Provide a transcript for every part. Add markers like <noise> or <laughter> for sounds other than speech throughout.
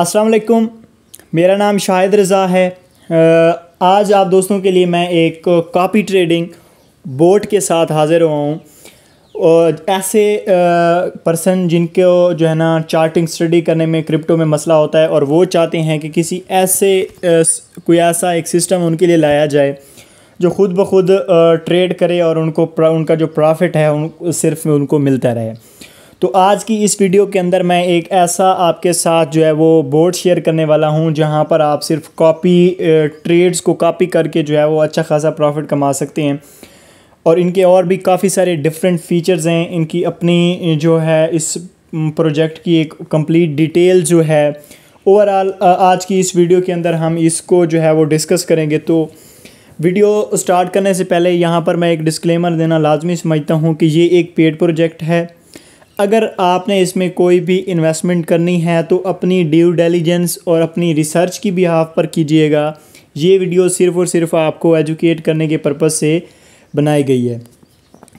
अस्सलाम वालेकुम मेरा नाम शाहिद रज़ा है आज आप दोस्तों के लिए मैं एक कापी ट्रेडिंग बोर्ड के साथ हाज़िर हुआ हूँ और ऐसे पर्सन जिनको जो है ना चार्टिंग स्टडी करने में क्रिप्टो में मसला होता है और वो चाहते हैं कि किसी ऐसे कोई ऐसा एक सिस्टम उनके लिए लाया जाए जो ख़ुद ब खुद ट्रेड करे और उनको उनका जो प्रॉफिट है उन सिर्फ उनको मिलता रहे तो आज की इस वीडियो के अंदर मैं एक ऐसा आपके साथ जो है वो बोर्ड शेयर करने वाला हूँ जहाँ पर आप सिर्फ कॉपी ट्रेड्स को कॉपी करके जो है वो अच्छा खासा प्रॉफिट कमा सकते हैं और इनके और भी काफ़ी सारे डिफरेंट फीचर्स हैं इनकी अपनी जो है इस प्रोजेक्ट की एक कंप्लीट डिटेल जो है ओवरऑल आज की इस वीडियो के अंदर हम इसको जो है वो डिस्कस करेंगे तो वीडियो स्टार्ट करने से पहले यहाँ पर मैं एक डिस्क्लेमर देना लाजमी समझता हूँ कि ये एक पेड प्रोजेक्ट है अगर आपने इसमें कोई भी इन्वेस्टमेंट करनी है तो अपनी ड्यू डेलीजेंस और अपनी रिसर्च की भी हाफ पर कीजिएगा ये वीडियो सिर्फ़ और सिर्फ आपको एजुकेट करने के पर्पज़ से बनाई गई है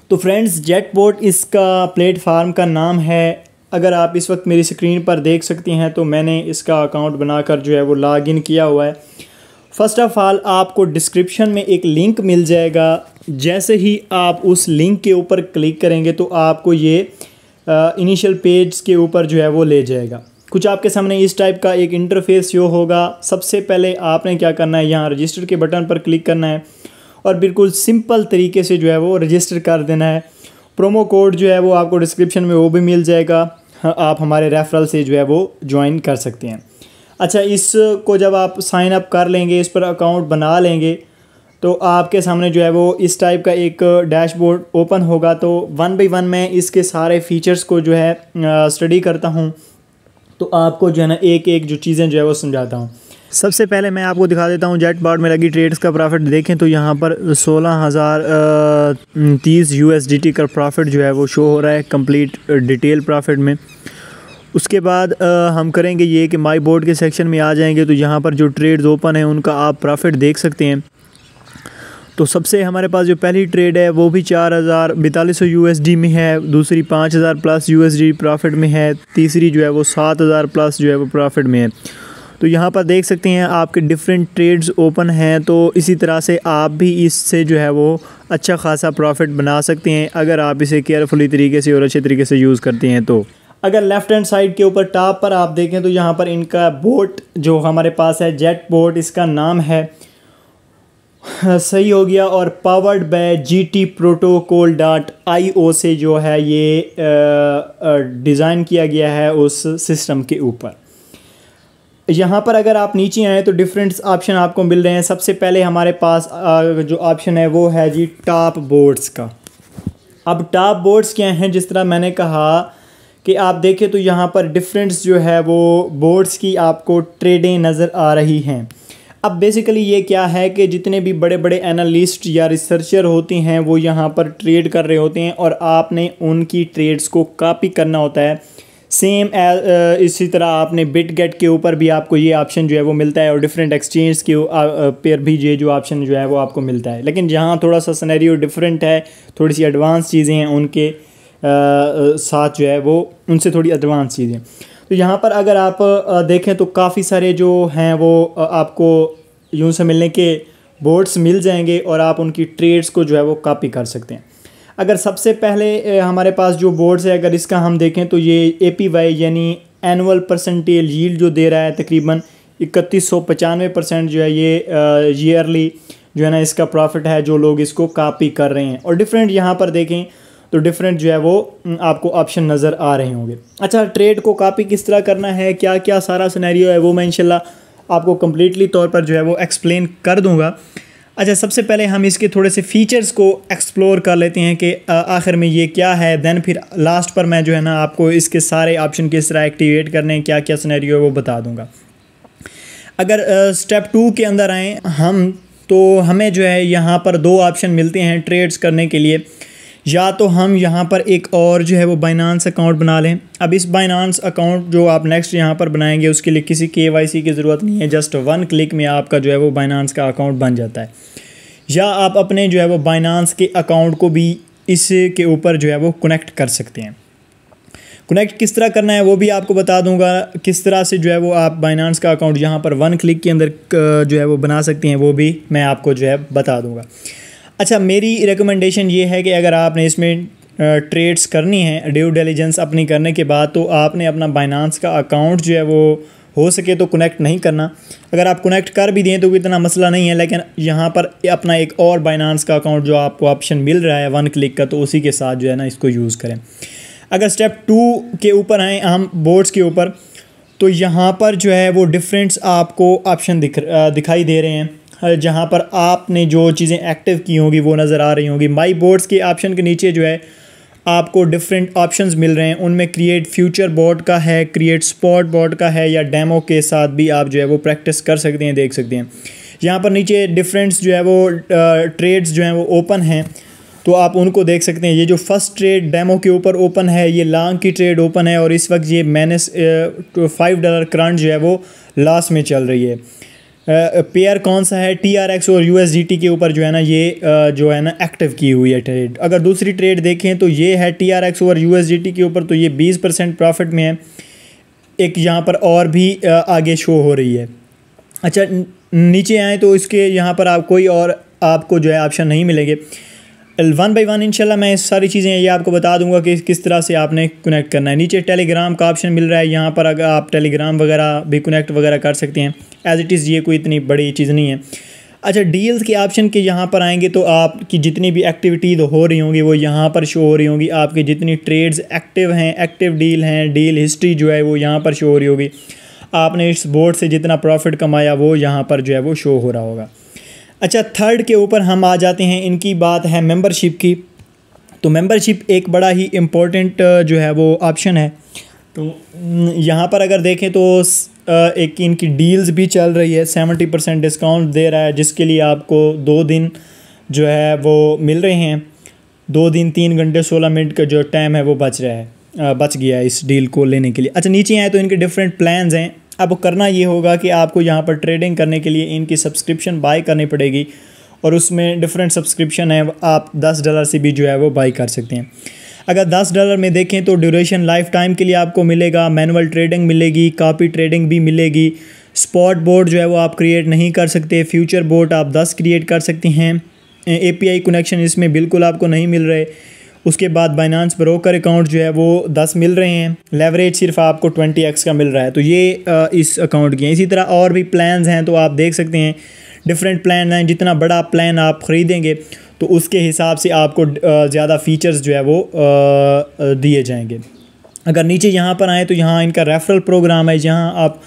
तो फ्रेंड्स जेटबोट इसका प्लेटफार्म का नाम है अगर आप इस वक्त मेरी स्क्रीन पर देख सकती हैं तो मैंने इसका अकाउंट बनाकर जो है वो इन किया हुआ है फ़र्स्ट ऑफ़ ऑल आपको डिस्क्रिप्शन में एक लिंक मिल जाएगा जैसे ही आप उस लिंक के ऊपर क्लिक करेंगे तो आपको ये इनिशियल पेज के ऊपर जो है वो ले जाएगा कुछ आपके सामने इस टाइप का एक इंटरफेस शो होगा सबसे पहले आपने क्या करना है यहाँ रजिस्टर के बटन पर क्लिक करना है और बिल्कुल सिंपल तरीके से जो है वो रजिस्टर कर देना है प्रोमो कोड जो है वो आपको डिस्क्रिप्शन में वो भी मिल जाएगा हाँ, आप हमारे रेफरल से जो है वो ज्वाइन कर सकते हैं अच्छा इसको जब आप साइन अप कर लेंगे इस पर अकाउंट बना लेंगे तो आपके सामने जो है वो इस टाइप का एक डैशबोर्ड ओपन होगा तो वन बाई वन मैं इसके सारे फीचर्स को जो है स्टडी करता हूँ तो आपको जो है ना एक एक जो चीज़ें जो है वो समझाता हूँ सबसे पहले मैं आपको दिखा देता हूँ जेट बार्ड में लगी ट्रेड्स का प्रॉफिट देखें तो यहाँ पर सोलह हज़ार तीस यू का प्रॉफिट जो है वो शो हो रहा है कंप्लीट डिटेल प्रॉफिट में उसके बाद आ, हम करेंगे ये कि माई बोर्ड के सेक्शन में आ जाएंगे तो यहाँ पर जो ट्रेड्स ओपन हैं उनका आप प्रॉफिट देख सकते हैं तो सबसे हमारे पास जो पहली ट्रेड है वो भी चार हज़ार बैतालीस सौ में है दूसरी पाँच हज़ार प्लस यू प्रॉफिट में है तीसरी जो है वो सात हज़ार प्लस जो है वो प्रॉफिट में है तो यहाँ पर देख सकते हैं आपके डिफरेंट ट्रेड्स ओपन हैं तो इसी तरह से आप भी इससे जो है वो अच्छा खासा प्रॉफिट बना सकते हैं अगर आप इसे केयरफुली तरीके से और अच्छे तरीके से यूज़ करते हैं तो अगर लेफ़्ट हैंड साइड के ऊपर टॉप पर आप देखें तो यहाँ पर इनका बोट जो हमारे पास है जेट बोट इसका नाम है सही हो गया और powered by G T Protocol dot I O से जो है ये डिज़ाइन किया गया है उस सिस्टम के ऊपर यहाँ पर अगर आप नीचे आएँ तो डिफरेंट ऑप्शन आपको मिल रहे हैं सबसे पहले हमारे पास जो ऑप्शन है वो है जी टॉप बोर्ड्स का अब टॉप बोर्ड्स क्या हैं जिस तरह मैंने कहा कि आप देखें तो यहाँ पर डिफरेंट्स जो है वो बोर्ड्स की आपको ट्रेडें नज़र आ रही हैं अब बेसिकली ये क्या है कि जितने भी बड़े बड़े एनालिस्ट या रिसर्चर होते हैं वो यहाँ पर ट्रेड कर रहे होते हैं और आपने उनकी ट्रेड्स को कापी करना होता है सेम uh, इसी तरह आपने बिट गेट के ऊपर भी आपको ये ऑप्शन जो है वो मिलता है और डिफरेंट एक्सचेंज के पर uh, uh, भी ये जो ऑप्शन जो है वो आपको मिलता है लेकिन जहाँ थोड़ा सा सनेरियो डिफरेंट है थोड़ी सी एडवांस चीज़ें हैं उनके आ, साथ जो है वो उनसे थोड़ी एडवांस चीज़ें तो यहाँ पर अगर आप देखें तो काफ़ी सारे जो हैं वो आपको यूँ से मिलने के बोर्ड्स मिल जाएंगे और आप उनकी ट्रेड्स को जो है वो कॉपी कर सकते हैं अगर सबसे पहले हमारे पास जो बोर्ड्स है अगर इसका हम देखें तो ये ए पी वाई यानी एनअल परसेंटेज यील जो दे रहा है तकरीबन इकतीस सौ पचानवे परसेंट जो है ये ईयरली जो है ना इसका प्रॉफिट है जो लोग इसको कापी कर रहे हैं और डिफरेंट यहाँ पर देखें तो डिफरेंट जो है वो आपको ऑप्शन नज़र आ रहे होंगे अच्छा ट्रेड को कापी किस तरह करना है क्या क्या सारा सिनेरियो है वो मैं इनशाला आपको कम्प्लीटली तौर पर जो है वो एक्सप्लेन कर दूँगा अच्छा सबसे पहले हम इसके थोड़े से फीचर्स को एक्सप्लोर कर लेते हैं कि आखिर में ये क्या है दैन फिर लास्ट पर मैं जो है ना आपको इसके सारे ऑप्शन किस तरह एक्टिवेट करने हैं क्या क्या सिनेरियो है वो बता दूंगा अगर स्टेप टू के अंदर आएँ हम तो हमें जो है यहाँ पर दो ऑप्शन मिलते हैं ट्रेड्स करने के लिए या तो हम यहाँ पर एक और जो है वो बाइनानस अकाउंट बना लें अब इस बाइनानस अकाउंट जो आप नेक्स्ट यहाँ पर बनाएंगे उसके लिए किसी के वाई सी की ज़रूरत नहीं है जस्ट वन क्लिक में आपका जो है वो बाइनानस का अकाउंट बन जाता है या आप अपने जो है वो बाइनानस के अकाउंट को भी इसके ऊपर जो है वो कनेक्ट कर सकते हैं कनेक्ट किस तरह करना है वो भी आपको बता दूंगा किस तरह से जो है वो आप बाइनानस का अकाउंट यहाँ पर वन क्लिक के अंदर जो है वो बना सकते हैं वो भी मैं आपको जो है बता दूंगा अच्छा मेरी रिकमेंडेशन ये है कि अगर आपने इसमें ट्रेड्स करनी है ड्यू डेलीजेंस अपनी करने के बाद तो आपने अपना बाइनांस का अकाउंट जो है वो हो सके तो कनेक्ट नहीं करना अगर आप कनेक्ट कर भी दें तो इतना मसला नहीं है लेकिन यहाँ पर अपना एक और बाइनांस का अकाउंट जो आपको ऑप्शन मिल रहा है वन क्लिक का तो उसी के साथ जो है ना इसको यूज़ करें अगर स्टेप टू के ऊपर आएँ हम बोर्ड्स के ऊपर तो यहाँ पर जो है वो डिफरेंट्स आपको ऑप्शन दिख दिखाई दे रहे हैं जहाँ पर आपने जो चीज़ें एक्टिव की होंगी वो नज़र आ रही होंगी माई बोर्ड्स के ऑप्शन के नीचे जो है आपको डिफरेंट ऑप्शंस मिल रहे हैं उनमें क्रिएट फ्यूचर बोर्ड का है क्रिएट स्पॉट बोर्ड का है या डेमो के साथ भी आप जो है वो प्रैक्टिस कर सकते हैं देख सकते हैं यहाँ पर नीचे डिफरेंट्स जो है वो ट्रेड्स जो हैं वो ओपन हैं तो आप उनको देख सकते हैं ये जो फर्स्ट ट्रेड डेमो के ऊपर ओपन है ये लॉन्ग की ट्रेड ओपन है और इस वक्त ये माइनस फाइव डॉलर करंट जो है वो लास्ट में चल रही है पेयर कौन सा है टी आर एक्स और यू एस डी टी के ऊपर जो है ना ये जो है ना एक्टिव की हुई है ट्रेड अगर दूसरी ट्रेड देखें तो ये है टी आर एक्स और यू एस डी टी के ऊपर तो ये बीस परसेंट प्रॉफिट में है एक यहाँ पर और भी आगे शो हो रही है अच्छा नीचे आएँ तो इसके यहाँ पर आप कोई और आपको जो है ऑप्शन नहीं मिलेंगे वन बाई वन इनशाला मैं सारी चीज़ें ये आपको बता दूंगा कि किस तरह से आपने कनेक्ट करना है नीचे टेलीग्राम का ऑप्शन मिल रहा है यहाँ पर अगर आप टेलीग्राम वगैरह भी कनेक्ट वगैरह कर सकते हैं एज़ इट इज़ ये कोई इतनी बड़ी चीज़ नहीं है अच्छा डील्स के ऑप्शन के यहाँ पर आएंगे तो आपकी जितनी भी एक्टिविटीज़ हो रही होंगी वो यहाँ पर शो हो रही होंगी आपकी जितनी ट्रेड्स एक्टिव हैं एक्टिव डील हैं डील हिस्ट्री जो है वो यहाँ पर शो हो रही होगी आपने इस बोर्ड से जितना प्रॉफिट कमाया वो यहाँ पर जो है वो शो हो रहा होगा अच्छा थर्ड के ऊपर हम आ जाते हैं इनकी बात है मेंबरशिप की तो मेंबरशिप एक बड़ा ही इम्पोर्टेंट जो है वो ऑप्शन है तो यहाँ पर अगर देखें तो एक इनकी डील्स भी चल रही है सेवेंटी परसेंट डिस्काउंट दे रहा है जिसके लिए आपको दो दिन जो है वो मिल रहे हैं दो दिन तीन घंटे सोलह मिनट का जो टाइम है वो बच रहा है बच गया है इस डील को लेने के लिए अच्छा नीचे आए तो इनके डिफरेंट प्लान्स हैं अब करना ये होगा कि आपको यहाँ पर ट्रेडिंग करने के लिए इनकी सब्सक्रिप्शन बाई करनी पड़ेगी और उसमें डिफरेंट सब्सक्रिप्शन है आप दस डॉलर से भी जो है वो बाई कर सकते हैं अगर दस डॉलर में देखें तो ड्यूरेशन लाइफ टाइम के लिए आपको मिलेगा मैनुअल ट्रेडिंग मिलेगी कापी ट्रेडिंग भी मिलेगी स्पॉट बोर्ड जो है वो आप क्रिएट नहीं कर सकते फ्यूचर बोर्ड आप दस क्रिएट कर सकती हैं ए कनेक्शन इसमें बिल्कुल आपको नहीं मिल रहे उसके बाद बाइनानस ब्रोकर अकाउंट जो है वो दस मिल रहे हैं लेवरेज सिर्फ आपको ट्वेंटी एक्स का मिल रहा है तो ये इस अकाउंट की है इसी तरह और भी प्लान हैं तो आप देख सकते हैं डिफरेंट प्लान हैं जितना बड़ा प्लान आप ख़रीदेंगे तो उसके हिसाब से आपको ज़्यादा फ़ीचर्स जो है वो दिए जाएंगे अगर नीचे यहाँ पर आएँ तो यहाँ इनका रेफरल प्रोग्राम है जहाँ आप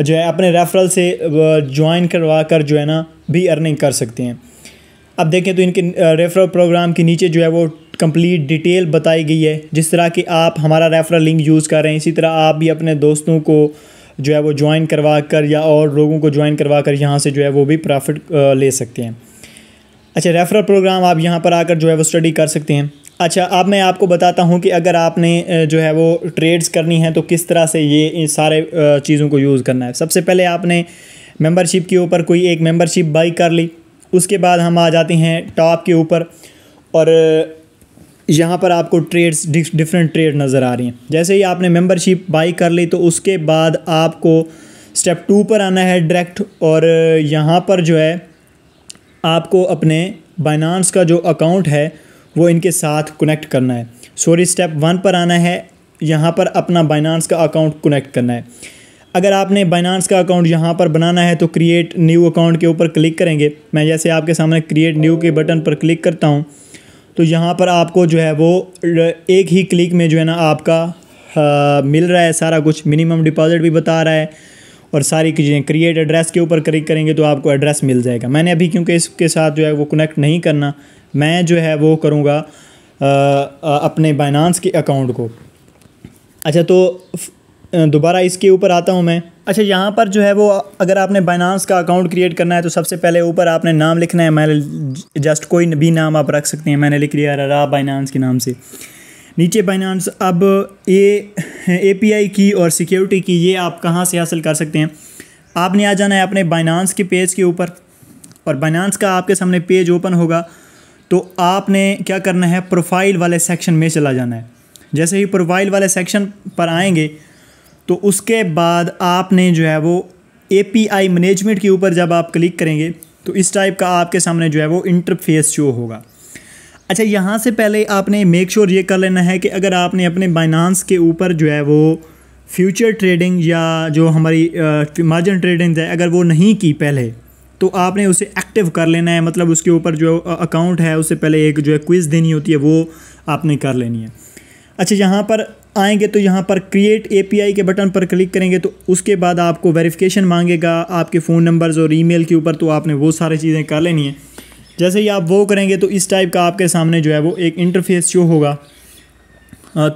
जो है अपने रेफरल से ज्वाइन करवा कर जो है ना भी अर्निंग कर सकते हैं अब देखें तो इनके रेफरल प्रोग्राम के नीचे जो है वो कंप्लीट डिटेल बताई गई है जिस तरह कि आप हमारा रेफरल लिंक यूज़ कर रहे हैं इसी तरह आप भी अपने दोस्तों को जो है वो ज्वाइन करवा कर या और लोगों को ज्वाइन करवा कर यहाँ से जो है वो भी प्रॉफिट ले सकते हैं अच्छा रेफरल प्रोग्राम आप यहाँ पर आकर जो है वो स्टडी कर सकते हैं अच्छा अब मैं आपको बताता हूँ कि अगर आपने जो है वो ट्रेड्स करनी है तो किस तरह से ये इन सारे चीज़ों को यूज़ करना है सबसे पहले आपने मेंबरशिप के ऊपर कोई एक मेंबरशिप बाई कर ली उसके बाद हम आ जाते हैं टॉप के ऊपर और यहाँ पर आपको ट्रेड्स डिफरेंट ट्रेड नज़र आ रही हैं जैसे ही आपने मेंबरशिप बाई कर ली तो उसके बाद आपको स्टेप टू पर आना है डायरेक्ट और यहाँ पर जो है आपको अपने बाइनानस का जो अकाउंट है वो इनके साथ कनेक्ट करना है सॉरी स्टेप वन पर आना है यहाँ पर अपना बाइनानस का अकाउंट कनेक्ट करना है अगर आपने बाइनानस का अकाउंट यहाँ पर बनाना है तो क्रिएट न्यू अकाउंट के ऊपर क्लिक करेंगे मैं जैसे आपके सामने क्रिएट न्यू के बटन पर क्लिक करता हूँ तो यहाँ पर आपको जो है वो एक ही क्लिक में जो है ना आपका आ, मिल रहा है सारा कुछ मिनिमम डिपॉज़िट भी बता रहा है और सारी चीज़ें क्रिएट एड्रेस के ऊपर क्लिक करेंगे तो आपको एड्रेस मिल जाएगा मैंने अभी क्योंकि इसके साथ जो है वो कनेक्ट नहीं करना मैं जो है वो करूँगा अपने बाइनांस के अकाउंट को अच्छा तो दोबारा इसके ऊपर आता हूँ मैं अच्छा यहाँ पर जो है वो अगर आपने बाइनांस का अकाउंट क्रिएट करना है तो सबसे पहले ऊपर आपने नाम लिखना है मैंने जस्ट कोई भी नाम आप रख सकते हैं मैंने लिख लिया रा बाइनांस के नाम से नीचे बाइनांस अब ए ए पी आई की और सिक्योरिटी की ये आप कहाँ से हासिल कर सकते हैं आपने आ जाना है अपने बाइनांस के पेज के ऊपर और बाइनांस का आपके सामने पेज ओपन होगा तो आपने क्या करना है प्रोफाइल वाले सेक्शन में चला जाना है जैसे ही प्रोफाइल वाले सेक्शन पर आएंगे तो उसके बाद आपने जो है वो एपीआई मैनेजमेंट के ऊपर जब आप क्लिक करेंगे तो इस टाइप का आपके सामने जो है वो इंटरफेस शो होगा अच्छा यहाँ से पहले आपने मेक श्योर sure ये कर लेना है कि अगर आपने अपने बाइनांस के ऊपर जो है वो फ्यूचर ट्रेडिंग या जो हमारी मार्जिन ट्रेडिंग है अगर वो नहीं की पहले तो आपने उसे एक्टिव कर लेना है मतलब उसके ऊपर जो अकाउंट है उससे पहले एक जो है क्विज़ देनी होती है वो आपने कर लेनी है अच्छा यहाँ पर आएंगे तो यहाँ पर क्रिएट एपीआई के बटन पर क्लिक करेंगे तो उसके बाद आपको वेरिफिकेशन मांगेगा आपके फ़ोन नंबर्स और ईमेल के ऊपर तो आपने वो सारी चीज़ें कर लेनी है जैसे ही आप वो करेंगे तो इस टाइप का आपके सामने जो है वो एक इंटरफेस शो होगा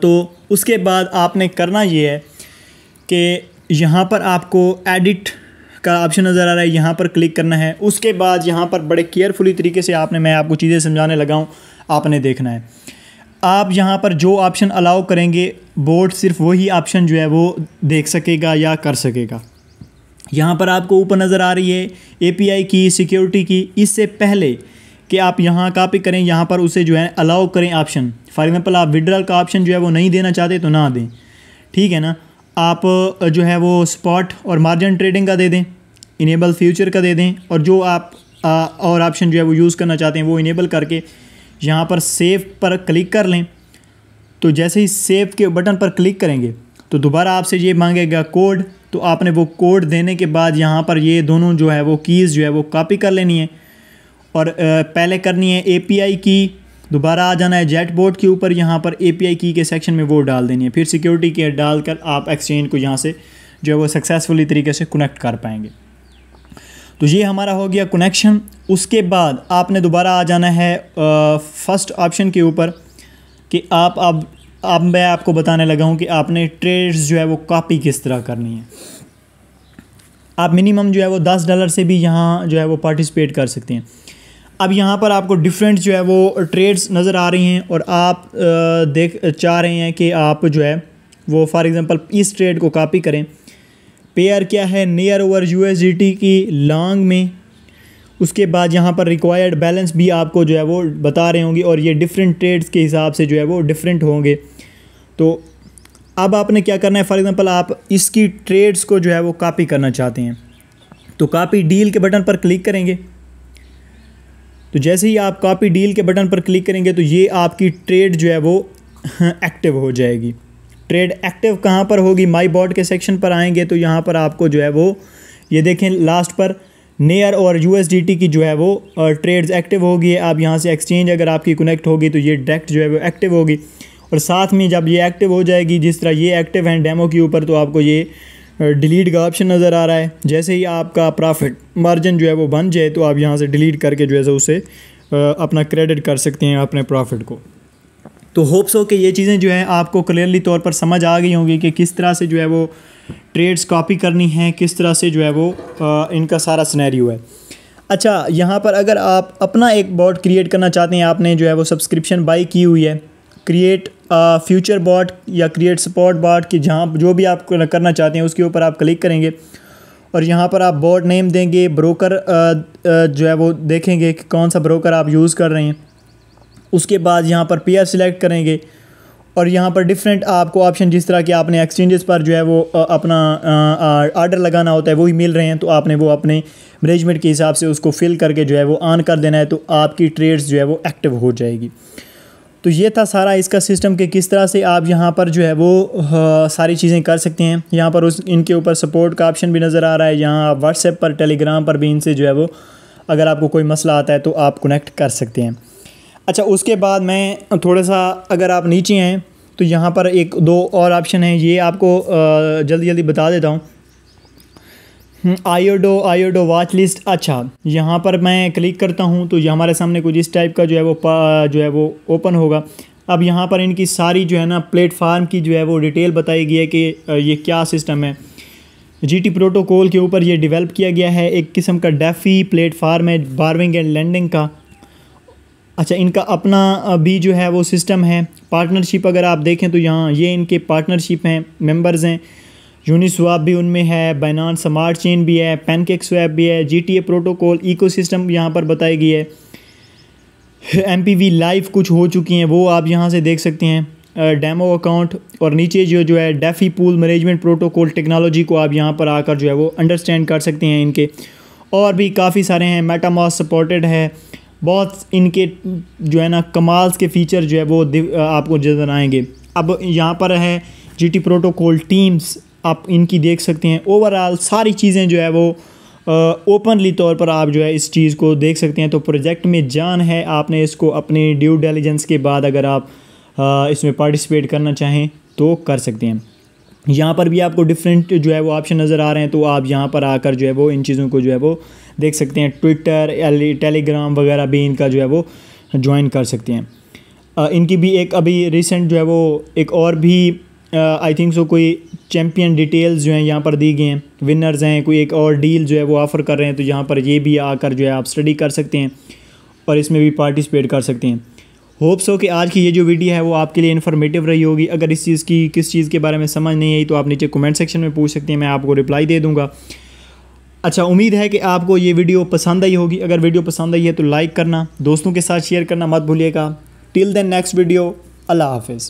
तो उसके बाद आपने करना ये है कि यहाँ पर आपको एडिट का ऑप्शन नज़र आ रहा है यहाँ पर क्लिक करना है उसके बाद यहाँ पर बड़े केयरफुली तरीके से आपने मैं आपको चीज़ें समझाने लगाऊँ आपने देखना है आप यहाँ पर जो ऑप्शन अलाउ करेंगे बोर्ड सिर्फ वही ऑप्शन जो है वो देख सकेगा या कर सकेगा यहाँ पर आपको ऊपर नज़र आ रही है एपीआई की सिक्योरिटी की इससे पहले कि आप यहाँ कापी करें यहाँ पर उसे जो है अलाउ करें ऑप्शन फॉर एग्ज़ाम्पल आप विड्रॉल का ऑप्शन जो है वो नहीं देना चाहते तो ना दें ठीक है ना आप जो है वो स्पॉट और मार्जिन ट्रेडिंग का दे दें इनेबल फ्यूचर का दे दें और जो आप आ, और ऑप्शन जो है वो यूज़ करना चाहते हैं वो इनेबल करके यहाँ पर सेव पर क्लिक कर लें तो जैसे ही सेव के बटन पर क्लिक करेंगे तो दोबारा आपसे ये मांगेगा कोड तो आपने वो कोड देने के बाद यहाँ पर ये दोनों जो है वो कीज़ जो है वो कॉपी कर लेनी है और पहले करनी है एपीआई की दोबारा आ जाना है जेट बोर्ड के ऊपर यहाँ पर एपीआई की के सेक्शन में वो डाल देनी है फिर सिक्योरिटी के डालकर आप एक्सचेंज को यहाँ से जो है वो सक्सेसफुली तरीके से कनेक्ट कर पाएंगे तो ये हमारा हो गया कनेक्शन उसके बाद आपने दोबारा आ जाना है फर्स्ट ऑप्शन के ऊपर कि आप अब अब मैं आपको बताने लगा हूँ कि आपने ट्रेड्स जो है वो कॉपी किस तरह करनी है आप मिनिमम जो है वो दस डॉलर से भी यहाँ जो है वो पार्टिसिपेट कर सकते हैं अब यहाँ पर आपको डिफरेंट जो है वो ट्रेड्स नज़र आ रही हैं और आप देख चाह रहे हैं कि आप जो है वो फॉर एग्ज़ाम्पल इस ट्रेड को कॉपी करें पेयर क्या है नियर ओवर यू की लॉन्ग में उसके बाद यहाँ पर रिक्वायर्ड बैलेंस भी आपको जो है वो बता रहे होंगे और ये डिफरेंट ट्रेड्स के हिसाब से जो है वो डिफरेंट होंगे तो अब आपने क्या करना है फॉर एग्ज़ाम्पल आप इसकी ट्रेड्स को जो है वो कापी करना चाहते हैं तो कापी डील के बटन पर क्लिक करेंगे तो जैसे ही आप कापी डील के बटन पर क्लिक करेंगे तो ये आपकी ट्रेड जो है वो एक्टिव <laughs> हो जाएगी ट्रेड एक्टिव कहाँ पर होगी माई बॉट के सेक्शन पर आएंगे तो यहाँ पर आपको जो है वो ये देखें लास्ट पर नेयर और यू की जो है वो ट्रेड्स एक्टिव होगी आप यहाँ से एक्सचेंज अगर आपकी कनेक्ट होगी तो ये डायरेक्ट जो है वो एक्टिव होगी और साथ में जब ये एक्टिव हो जाएगी जिस तरह ये एक्टिव हैं डेमो के ऊपर तो आपको ये डिलीट का ऑप्शन नज़र आ रहा है जैसे ही आपका प्रॉफिट मार्जिन जो है वो बन जाए तो आप यहाँ से डिलीट करके जो है सो उसे अपना क्रेडिट कर सकते हैं अपने प्रॉफिट को तो होप्स हो कि ये चीज़ें जो हैं आपको क्लियरली तौर पर समझ आ गई होंगी कि किस तरह से जो है वो ट्रेड्स कॉपी करनी है किस तरह से जो है वो आ, इनका सारा स्नैरियो है अच्छा यहाँ पर अगर आप अपना एक बॉट क्रिएट करना चाहते हैं आपने जो है वो सब्सक्रिप्शन बाई की हुई है क्रिएट फ्यूचर बॉट या क्रिएट सपोर्ट बॉट की जहाँ जो भी आप करना चाहते हैं उसके ऊपर आप क्लिक करेंगे और यहाँ पर आप बॉट नेम देंगे ब्रोकर जो है वो देखेंगे कि कौन सा ब्रोकर आप यूज़ कर रहे हैं उसके बाद यहाँ पर पेयर सिलेक्ट करेंगे और यहाँ पर डिफरेंट आपको ऑप्शन जिस तरह के आपने एक्सचेंजेस पर जो है वो अपना आर्डर लगाना होता है वही मिल रहे हैं तो आपने वो अपने मैनेजमेंट के हिसाब से उसको फिल करके जो है वो ऑन कर देना है तो आपकी ट्रेड्स जो है वो एक्टिव हो जाएगी तो ये था सारा इसका सिस्टम कि किस तरह से आप यहाँ पर जो है वो आ, सारी चीज़ें कर सकते हैं यहाँ पर उस इनके ऊपर सपोर्ट का ऑप्शन भी नज़र आ रहा है यहाँ आप व्हाट्सएप पर टेलीग्राम पर भी इनसे जो है वो अगर आपको कोई मसला आता है तो आप कनेक्ट कर सकते हैं अच्छा उसके बाद मैं थोड़ा सा अगर आप नीचे हैं तो यहाँ पर एक दो और ऑप्शन हैं ये आपको जल्दी जल्दी बता देता हूँ आयोडो आयोडो वाच लिस्ट अच्छा यहाँ पर मैं क्लिक करता हूँ तो ये हमारे सामने कुछ इस टाइप का जो है वो जो है वो ओपन होगा अब यहाँ पर इनकी सारी जो है ना प्लेटफार्म की जो है वो डिटेल बताई गई है कि ये क्या सिस्टम है जीटी प्रोटोकॉल के ऊपर ये डेवलप किया गया है एक किस्म का डेफी प्लेटफार्म है बारविंग एंड लैंडिंग का अच्छा इनका अपना भी जो है वो सिस्टम है पार्टनरशिप अगर आप देखें तो यहाँ ये इनके पार्टनरशिप हैं मेंबर्स हैं यूनिस्वाप भी उनमें है बैनान स्मार्ट चेन भी है पैनकेक स्वैप भी है G T A Protocol ecosystem यहाँ पर बताई गई है एम पी वी लाइव कुछ हो चुकी हैं वो आप यहाँ से देख सकते हैं डेमो अकाउंट और नीचे जो जो है DeFi pool management protocol technology को आप यहाँ पर आकर जो है वो अंडरस्टैंड कर सकते हैं इनके और भी काफ़ी सारे हैं मेटामॉस सपोर्टेड है बहुत इनके जो है ना कमाल्स के फीचर जो है वो आपको नजर आएंगे अब यहाँ पर है जी टी प्रोटोकॉल टीम्स आप इनकी देख सकते हैं ओवरऑल सारी चीज़ें जो है वो ओपनली तौर पर आप जो है इस चीज़ को देख सकते हैं तो प्रोजेक्ट में जान है आपने इसको अपने ड्यू डेलीजेंस के बाद अगर आप आ, इसमें पार्टिसिपेट करना चाहें तो कर सकते हैं यहाँ पर भी आपको डिफरेंट जो है वो ऑप्शन नज़र आ रहे हैं तो आप यहाँ पर आकर जो है वो इन चीज़ों को जो है वो देख सकते हैं ट्विटर टेलीग्राम वगैरह भी इनका जो है वो ज्वाइन कर सकते हैं इनकी भी एक अभी रिसेंट जो है वो एक और भी आई थिंक सो कोई चैम्पियन डिटेल्स जो हैं यहाँ पर दी गई हैं विनर्स हैं कोई एक और डील जो है वो ऑफ़र कर रहे हैं तो यहाँ पर ये भी आकर जो है आप स्टडी कर सकते हैं और इसमें भी पार्टिसिपेट कर सकते हैं होप्स हो कि आज की ये जो वीडियो है वो आपके लिए इन्फॉर्मेटिव रही होगी अगर इस चीज़ की किस चीज़ के बारे में समझ नहीं आई तो आप नीचे कमेंट सेक्शन में पूछ सकते हैं मैं आपको रिप्लाई दे दूँगा अच्छा उम्मीद है कि आपको ये वीडियो पसंद आई होगी अगर वीडियो पसंद आई है तो लाइक करना दोस्तों के साथ शेयर करना मत भूलिएगा टिल देन नेक्स्ट वीडियो अल्लाह हाफिज़